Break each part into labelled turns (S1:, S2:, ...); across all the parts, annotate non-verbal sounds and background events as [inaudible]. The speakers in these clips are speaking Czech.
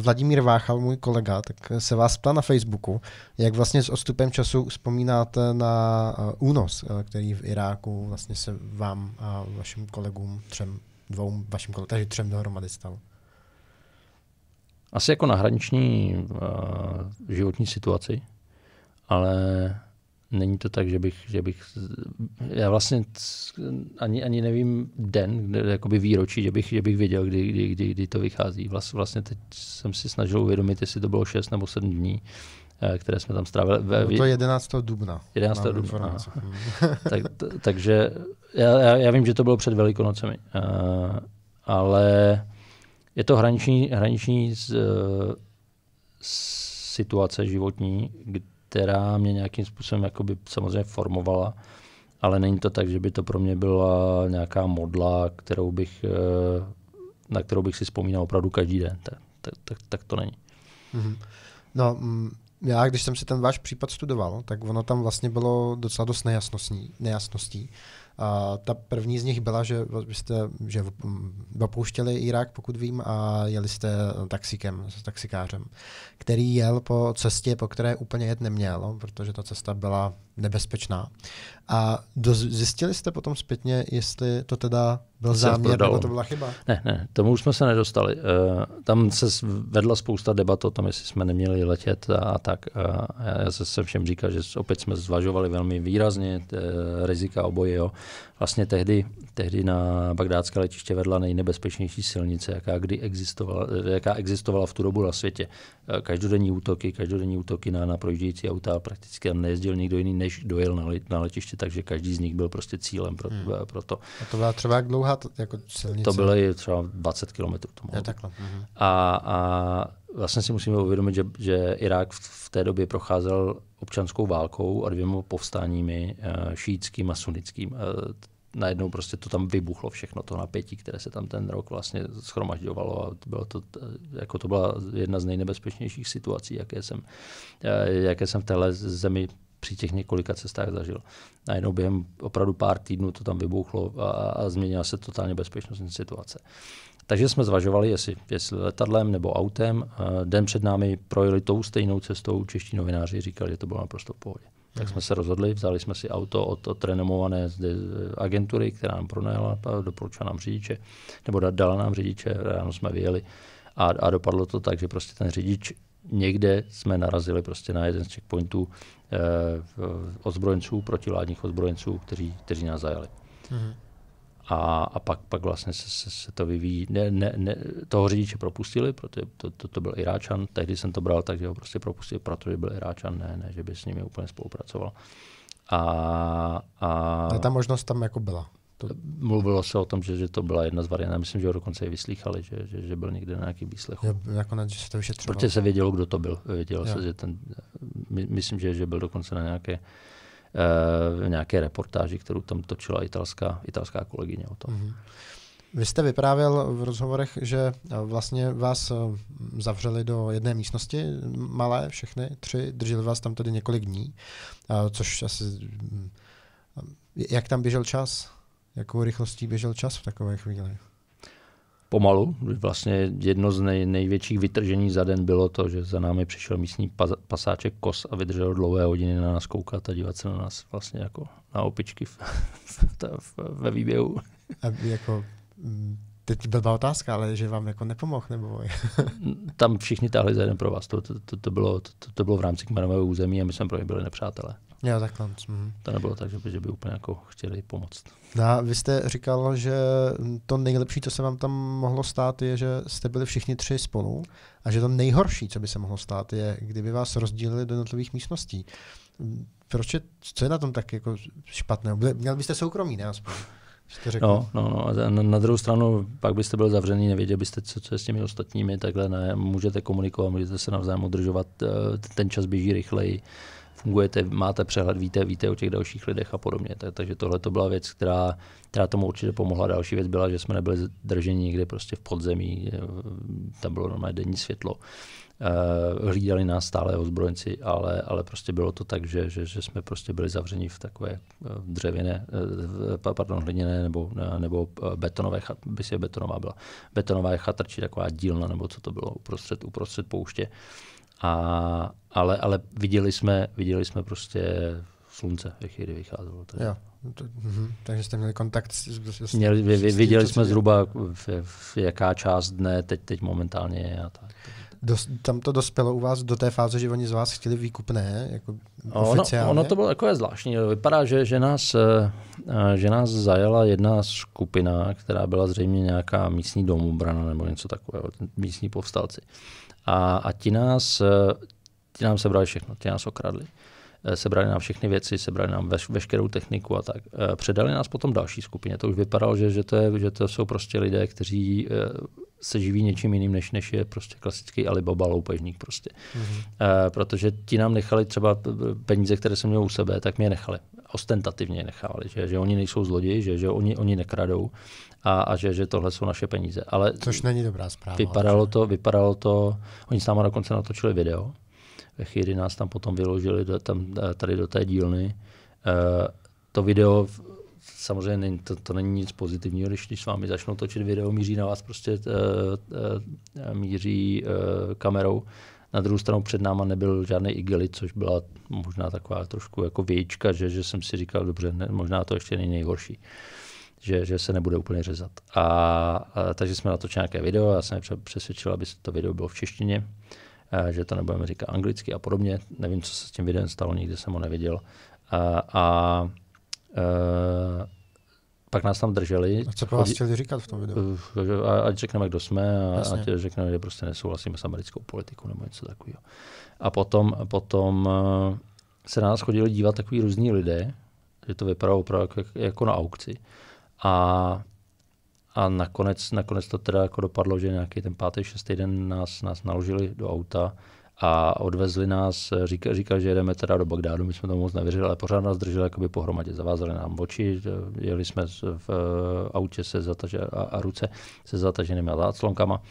S1: Vladimír Vácha, můj kolega, tak se vás ptá na Facebooku, jak vlastně s odstupem času vzpomínáte na eh, únos, eh, který v Iráku vlastně se vám a vašim kolegům, třem, dvou, vašim kolegům, takže třem dohromady stal.
S2: Asi jako na hraniční uh, životní situaci, ale není to tak, že bych, že bych já vlastně ani, ani nevím den, jakoby výročí, že bych, že bych věděl, kdy, kdy, kdy, kdy to vychází. Vlastně teď jsem si snažil uvědomit, jestli to bylo 6 nebo 7 dní, eh, které jsme tam strávili. no to 11. dubna. 11. dubna. Mhm. [laughs] tak, t, takže já, já vím, že to bylo před Velikonocemi, uh, ale je to hraniční, hraniční z, z eh, situace životní, kdy která mě nějakým způsobem jakoby samozřejmě formovala, ale není to tak, že by to pro mě byla nějaká modla, kterou bych, eh, na kterou bych si vzpomínal opravdu každý den. Tak, tak, tak, tak to není.
S1: Mm-hmm. No, mm, já, když jsem si ten váš případ studoval, tak ono tam vlastně bylo docela dost nejasností. nejasností. A ta první z nich byla, že jste že opouštěli Irák, pokud vím, a jeli jste taxikem, s taxikářem, který jel po cestě, po které úplně jet neměl, no, protože ta cesta byla nebezpečná. A zjistili jste potom zpětně, jestli to teda
S2: byl záměr, nebo to byla chyba? Ne, ne, tomu už jsme se nedostali. Eh, tam se vedla spousta debat o tom, jestli jsme neměli letět a tak. Eh, já se všem říkal, že opět jsme zvažovali velmi výrazně eh, rizika obojího vlastně tehdy, tehdy na bagdátské letiště vedla nejnebezpečnější silnice, jaká kdy existovala, jaká existovala v tu dobu na světě. Eh, každodenní útoky, každodenní útoky na, na projíždějící auta, prakticky tam nejezdil nikdo jiný, než dojel na, na letiště, takže každý z nich byl prostě cílem pro, hmm. Eh, pro to. A to byla třeba jak
S1: dlouhá jako silnice? To bylo
S2: třeba 20 kilometrů. To mhm. a, a vlastně si musíme uvědomit, že, že Irák v té době procházel občanskou válkou a dvěma povstáními eh, šítským a sunnickým. Eh, najednou prostě to tam vybuchlo všechno, to napětí, které se tam ten rok vlastně schromažďovalo a bylo to, jako to byla jedna z nejnebezpečnějších situací, jaké jsem, eh, jaké jsem v téhle zemi při těch několika cestách zažil. Najednou během opravdu pár týdnů to tam vybuchlo a, a změnila se totálně bezpečnostní situace. Takže jsme zvažovali, jestli, jestli letadlem nebo autem. Eh, den před námi projeli tou stejnou cestou. Čeští novináři říkali, že to bylo naprosto v pohodě. Tak jsme se rozhodli, vzali jsme si auto od, od renomované eh, agentury, která nám pronajala, doporučila nám řidiče, nebo dala nám řidiče, ráno jsme vyjeli a, a dopadlo to tak, že prostě ten řidič někde jsme narazili prostě na jeden z checkpointů eh, ozbrojenců, protiládních ozbrojenců, kteří, kteří nás zajali. Mm-hmm. A, a pak, pak vlastně se, se, se to vyvíjí. Ne, ne, ne, toho řidiče propustili, protože to, to, to byl Iráčan. Tehdy jsem to bral tak, že ho prostě propustili, protože byl Iráčan, ne, ne, že by s nimi úplně spolupracoval. A, a... a ta
S1: možnost tam jako byla. To...
S2: Mluvilo se o tom, že, že to byla jedna z variant. Myslím, že ho dokonce i vyslýchali, že, že, že byl někde na nějaký výslech. nakonec, že se to vyšetřilo. Protože se vědělo, kdo to byl. Vědělo jo. se, že ten, my, myslím, že, že byl dokonce na nějaké, uh, nějaké reportáži, kterou tam točila italská, italská kolegyně o tom. Mm-hmm.
S1: Vy jste vyprávěl v rozhovorech, že eh, vlastně vás eh, zavřeli do jedné místnosti, malé, všechny tři, drželi vás tam tedy několik dní, což asi... Mm, jak tam běžel čas? Jakou rychlostí běžel čas v takové chvíli?
S2: Pomalu. Vlastně jedno z nej, největších vytržení za den bylo to, že za námi přišel místní pas, pasáček Kos a vydržel dlouhé hodiny na nás koukat a dívat se na nás vlastně jako na opičky v, v,
S1: ve výběhu. A jako mm, teď byla otázka, ale že vám jako nepomohl, nebo? [laughs]
S2: Tam všichni táhli za jeden pro vás, to, to, to, to, bylo, to, to bylo v rámci kmenového území a my jsme pro ně byli nepřátelé.
S1: Jo, takhle. Mhm. To nebylo
S2: tak, že by, že by úplně jako chtěli pomoct.
S1: No a vy jste říkal, že to nejlepší, co se vám tam mohlo stát, je, že jste byli všichni tři spolu a že to nejhorší, co by se mohlo stát, je, kdyby vás rozdílili do jednotlivých místností. Proč je, co je na tom tak jako špatné? Měl byste soukromí, ne aspoň? No, no, no.
S2: A na, druhou stranu, pak byste byl zavřený, nevěděli byste, co, co je s těmi ostatními, takhle ne. Můžete komunikovat, můžete se navzájem udržovat, eh, ten čas běží rychleji fungujete, máte přehled, víte, víte o těch dalších lidech a podobně. Takže tohle to byla věc, která, která tomu určitě pomohla. Další věc byla, že jsme nebyli drženi někde prostě v podzemí, eh, tam bylo normálně denní světlo. Uh, hlídali nás stále ozbrojenci, ale, ale prostě bylo to tak, že, že, že jsme prostě byli zavřeni v takové eh, dřevěné, pardon, hliněné nebo, nebo betonové, by si je betonová byla, betonová chatrči, taková dílna, nebo co to bylo, uprostřed, uprostřed pouště. Uh, a, ale, ale viděli jsme, viděli jsme prostě slunce, ve chvíli vycházelo. Tak. Jo.
S1: Mhm. takže jste měli kontakt s, s, s Měli, vy, vy, Viděli jsme
S2: zhruba, v, v jaká část dne teď, teď momentálně je. A tak.
S1: Dos, tam to dospělo u vás do té fáze, že oni z vás chtěli výkupné, jako oficiálně? Ono, ono to bylo
S2: takové zvláštní. Vypadá, že, že, nás, eh, eh, že nás zajala jedna skupina, která byla zřejmě nějaká místní domobrana nebo něco takového, místní povstalci. A, a ti nás, eh, ti nám sebrali všechno, ti nás okradli. Eh, sebrali nám všechny věci, sebrali nám veš, veškerou techniku a tak. Eh, předali nás potom další skupině. To už vypadalo, že, že, to, je, že to jsou prostě lidé, kteří eh, se živí něčím jiným, než, než je prostě klasický Alibaba loupežník prostě. Mm-hmm. E, protože ti nám nechali třeba peníze, které jsem měl u sebe, tak mě nechali. Ostentativně je nechávali, že, že oni nejsou zloději, že, že oni, oni nekradou a, a že, že tohle jsou naše peníze. Ale Což není dobrá zpráva. Vypadalo to, vypadalo to, oni s náma dokonce natočili video, ve chvíli nás tam potom vyložili do, tam, eh, tady do té dílny. Uh, to video samozřejmě není, to, to není nic pozitivního, když, když s vámi začnou točit video, míří na vás prostě uh, uh, míří uh, kamerou. Na druhou stranu před náma nebyl žádný igelit, což byla možná taková trošku jako vějčka, že, že jsem si říkal, dobře, ne, možná to ještě není nejhorší. Že, že se nebude úplně řezat. A, a, takže jsme natočili nějaké video, já jsem přesvědčil, aby to video bylo v češtině. Uh, Eh, že to nebudeme říkat anglicky a podobně. Nevím, co se s tím videem stalo, nikdy jsem ho neviděl. Eh, a, a eh, pak nás tam drželi. A co po vás chtěli říkat v tom videu? A, ať řekneme, kdo jsme a Jasně. ať řekneme, že prostě nesouhlasíme s americkou politikou nebo něco takového. A potom, potom se na nás chodili dívat takový různí lidé, že to vypadalo opravdu jako, jako na aukci. A a nakonec, nakonec to teda jako dopadlo, že nějaký ten pátý, šestý den nás, nás naložili do auta a odvezli nás, říkal, říkal, že jedeme teda do Bagdádu, my jsme tomu moc nevěřili, ale pořád nás drželi jakoby pohromadě, zavázali nám oči, jeli jsme v eh, autě se zataže, a, a ruce se zataženými záclonkama,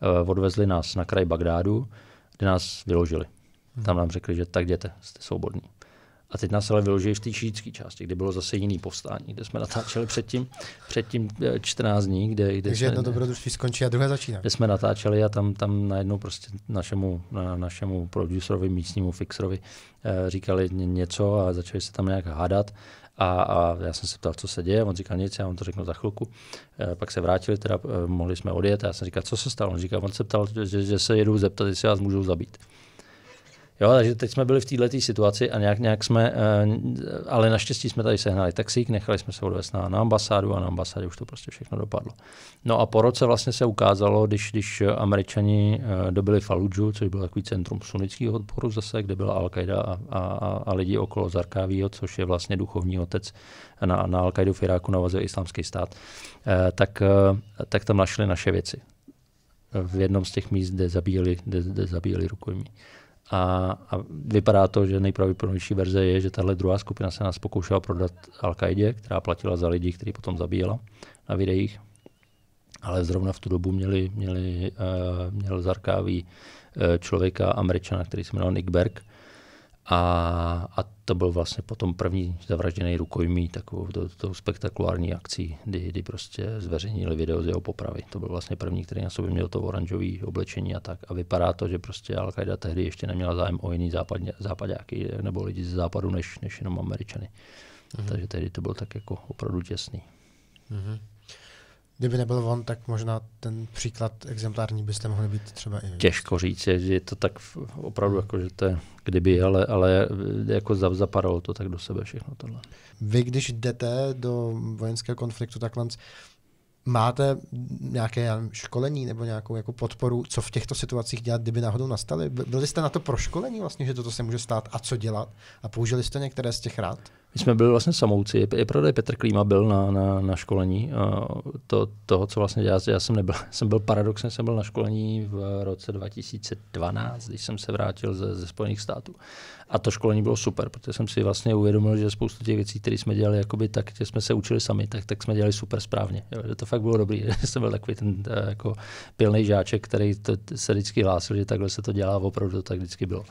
S2: eh, odvezli nás na kraj Bagdádu, kde nás vyložili. Hmm. Tam nám řekli, že tak jděte, jste svobodní. A teď nás ale vyložili v té šítské části, kde bylo zase jiný povstání, kde jsme natáčeli předtím, předtím 14 eh, dní. Kde, kde Takže jedno
S1: dobrodružství skončí a druhé začíná. Kde
S2: jsme natáčeli a tam, tam najednou prostě našemu, na, našemu producerovi, místnímu fixerovi eh, říkali něco a začali se tam nějak hádat. A, a já jsem se ptal, co se děje, on říkal nic, já vám to řeknu za chvilku. E, pak se vrátili, teda e, mohli jsme odjet a já jsem říkal, co se stalo. On říkal, on se ptal, že, že se jedou zeptat, jestli vás můžou zabít. Jo, takže teď jsme byli v této situaci a nějak, nějak jsme, eh, ale naštěstí jsme tady sehnali taxík, nechali jsme se odvést na, na ambasádu a na ambasádě už to prostě všechno dopadlo. No a po roce vlastně se ukázalo, když, když američani eh, dobili Faluju, což byl takový centrum sunnického odporu zase, kde byla Al-Qaida a, a, a lidi okolo Zarkávího, což je vlastně duchovní otec na, na Al-Qaidu v Iráku navazuje islámský stát, eh, tak, tak tam našli naše věci v jednom z těch míst, kde zabíjeli, kde, kde zabíjeli rukojmí. A, a vypadá to, že nejpravděpodobnější verze je, že tahle druhá skupina se nás pokoušela prodat al která platila za lidi, který potom zabíjela na videích. Ale zrovna v tu dobu měli, měli, uh, měl zarkávý uh, člověka američana, který se jmenoval Nick Berg, a, a to byl vlastně potom první zavražděný rukojmí takovou to, to spektakulární akcí, kdy, kdy prostě zveřejnili video z jeho popravy. To byl vlastně první, který na sobě měl to oranžové oblečení a tak. A vypadá to, že prostě Al-Qaida tehdy ještě neměla zájem o jiný západně, západáky nebo lidi z západu než, než jenom Američany. Mm-hmm. Takže tehdy to bylo tak jako opravdu těsný.
S1: Mm-hmm. Kdyby nebyl on, tak možná ten příklad exemplární byste mohli být třeba i. Těžko říct, že je to tak opravdu hmm.
S2: jako, že to je kdyby, ale, ale jako zapadalo to tak do sebe
S1: všechno tohle. Vy, když jdete do vojenského konfliktu takhle, máte nějaké školení nebo nějakou jako podporu, co v těchto situacích dělat, kdyby náhodou nastaly? Byli jste na to proškolení vlastně, že toto se může stát a co dělat? A použili jste některé z těch
S2: rád? My jsme byli vlastně samouci. I pravda, Petr Klíma byl na, na, na školení to, toho, co vlastně dělá. já jsem nebyl. [laughs] Jsem byl paradoxně, jsem byl na školení v roce 2012, když jsem se vrátil ze, ze Spojených států. A to školení bylo super, protože jsem si vlastně uvědomil, že spoustu těch věcí, které jsme dělali jakoby tak, že jsme se učili sami, tak, tak jsme dělali super správně. Jo, že to fakt bylo dobrý. [laughs] jsem byl takový ten eh, jako pilný žáček, který to, se vždycky hlásil, že takhle se to dělá, opravdu to tak vždycky bylo.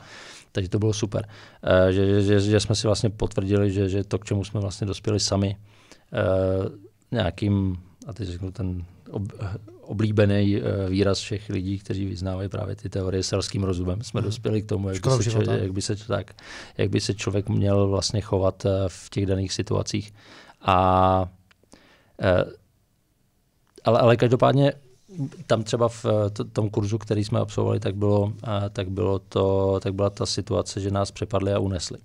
S2: Takže to bylo super. Eh, že, že, že, jsme si vlastně potvrdili, že, že to, k čemu jsme vlastně dospěli sami, eh, nějakým, a teď řeknu ten ob, oblíbený eh, výraz všech lidí, kteří vyznávají právě ty teorie selským rozumem. Jsme hmm. dospěli k tomu, jak by, se, jak, by se, tak, jak by se člověk měl vlastně chovat eh, v těch daných situacích. A, eh, ale, ale každopádně tam třeba v tom kurzu, který jsme absolvovali, tak, bylo, tak, bylo to, tak byla ta situace, že nás přepadli a unesli.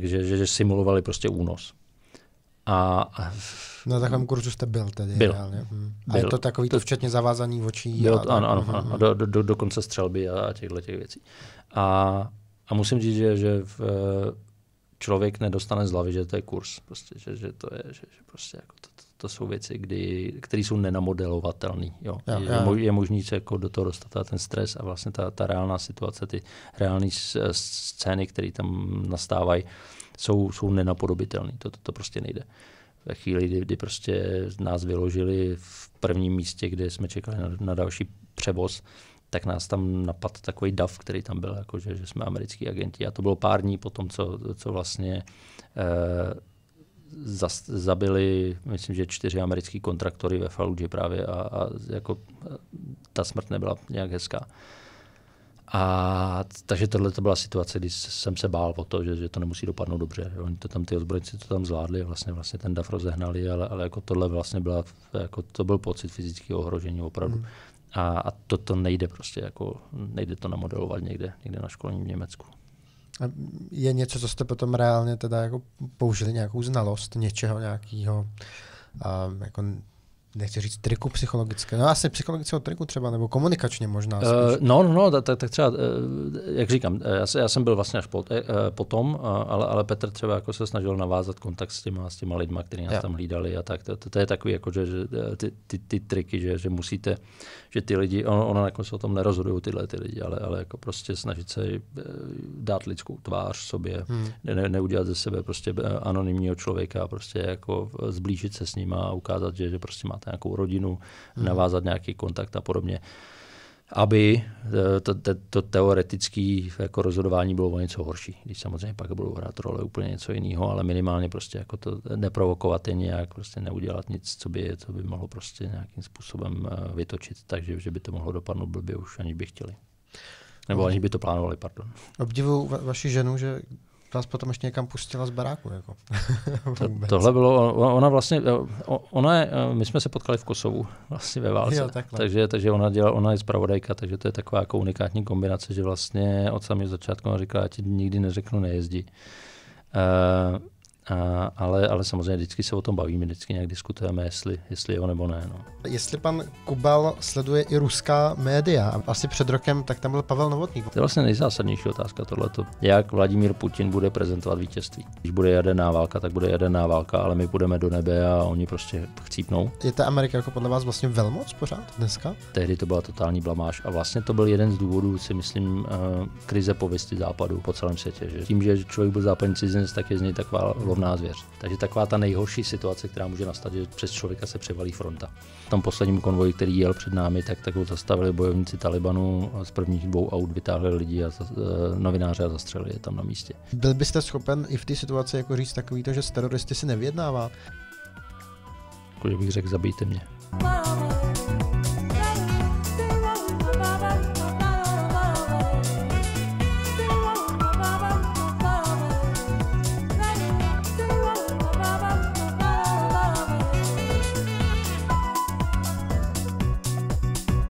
S2: Že, že, že simulovali prostě únos. A
S1: na takovém kurzu jste byl tedy. Byl. Reálně. Hmm. A byl. je to takový to včetně zavázaný očí. Bylo, a, ano, ano, hm, ano, hm, ano. Hm. Do,
S2: do, do, dokonce střelby a těchto těch věcí. A, a musím říct, že, že v, eh, člověk nedostane z hlavy, že to je kurz. Prostě, že, že to je, že, že prostě jako to, to, to jsou věci, které jsou nenamodelovatelné. Jo. Jo, je, jo. je možný se jako do toho dostat a ten stres a vlastně ta, ta reálná situace, ty reální scény, které tam nastávají, jsou, jsou nenapodobitelné. To, to, to prostě nejde. Ve chvíli, kdy, kdy prostě nás vyložili v prvním místě, kde jsme čekali na, na další převoz, tak nás tam napadl takový daf, který tam byl, jako že, že jsme americkí agenti. A to bylo pár dní po tom, co, co vlastně eh, zas, zabili, myslím, že čtyři americký kontraktory ve Fallujah právě a, a jako eh, ta smrt nebyla nějak hezká. Eh, a takže tohle to byla situace, kdy jsem se bál o to, že, že to nemusí dopadnout dobře. Oni to tam, ty ozbrojenci to tam zvládli, vlastně, vlastně ten DAF rozehnali, ale, ale jako tohle vlastně byla, jako to byl pocit fyzického ohrožení opravdu. Hmm. A, a to, to nejde prostě, jako nejde to namodelovat někde, někde na školení v Německu.
S1: A je něco, co jste potom reálně teda jako použili, nějakou znalost něčeho, nějakého, um, jako nechci říct triku psychologické, no asi psychologického triku třeba, nebo komunikačně možná. Uh,
S2: no, no, no. tak, tak třeba, uh, jak říkám, eh, já, se, já jsem byl vlastně až po, uh, potom, uh, ale, ale Petr třeba jako se snažil navázat kontakt s těma, s těma lidma, kteří nás já. tam hlídali a tak. To, to, to je takový, jako, že, že ty, ty, ty triky, že, že musíte, že ty lidi, ono, ono se o tom nerozhodují tyhle ty lidi, ale, ale jako prostě snažit se dát lidskou tvář sobě, hmm. ne, neudělat ze sebe prostě anonymního člověka, prostě jako zblížit se s ním a ukázat, že, že prostě máte nějakou rodinu, hmm. navázat nějaký kontakt a podobně aby eh, to, to, to teoretické jako rozhodování bylo o něco horší. Když samozřejmě pak budou hrát role úplně něco jiného, ale minimálně prostě jako to neprovokovat je nějak, prostě neudělat nic, co by, co by mohlo prostě nějakým způsobem eh, vytočit, takže že by to mohlo dopadnout blbě už, aniž by chtěli. Nebo aniž by to plánovali, pardon.
S1: Obdivuju va- vaši ženu, že vás potom ještě někam pustila z baráku. Jako. [laughs] to,
S2: tohle bylo, ona vlastně, ona, e, my jsme se potkali v Kosovu, vlastně ve válce. Jo, takže, takže ona, dělá, ona je zpravodajka, takže to je taková jako unikátní kombinace, že vlastně od samého začátku ona říkala, já ti nikdy neřeknu nejezdi. Uh, e, a, ale, ale samozřejmě vždycky se o tom bavíme, vždycky nějak diskutujeme, jestli, jestli jo nebo ne. No.
S1: Jestli pan Kubal sleduje i ruská média, asi před rokem, tak tam byl Pavel Novotný. To je
S2: vlastně nejzásadnější otázka tohleto. Jak Vladimír Putin bude prezentovat vítězství? Když bude jaderná válka, tak bude jaderná válka, ale my půjdeme do nebe a oni prostě chcípnou.
S1: Je ta Amerika jako podle vás vlastně velmoc pořád dneska?
S2: Tehdy to byla totální blamáž a vlastně to byl jeden z důvodů, si myslím, eh, krize pověsti západu po celém světě. Že? Tím, že člověk byl západní cizinec, tak je z něj taková šikovná zvěř. Takže taková ta nejhorší situace, která může nastat, že přes člověka se převalí fronta. V tom posledním konvoji, který jel před námi, tak, tak ho zastavili bojovníci Talibanu a z prvních dvou aut vytáhli lidi a e, novináře a zastřelili je tam na místě.
S1: Byl byste schopen i v té situaci jako říct takový to, že s teroristy si nevyjednává? kdybych bych
S2: řekl, zabijte mě. Mama.